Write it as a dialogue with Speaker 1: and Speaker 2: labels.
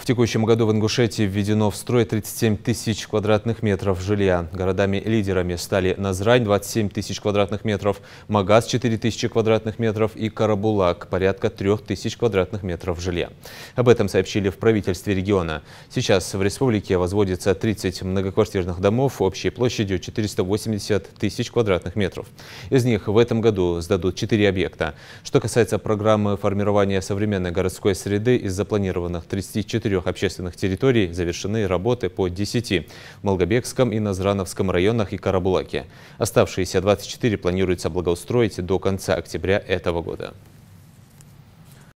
Speaker 1: В текущем году в Ингушетии введено в строй 37 тысяч квадратных метров жилья. Городами-лидерами стали Назрань – 27 тысяч квадратных метров, Магаз – 4 тысячи квадратных метров и Карабулак – порядка 3 тысяч квадратных метров жилья. Об этом сообщили в правительстве региона. Сейчас в республике возводится 30 многоквартирных домов общей площадью 480 тысяч квадратных метров. Из них в этом году сдадут 4 объекта. Что касается программы формирования современной городской среды, из запланированных 34 четырех общественных территорий завершены работы по 10 в Малгобекском и Назрановском районах и Карабулаке. Оставшиеся 24 планируется благоустроить до конца октября этого года.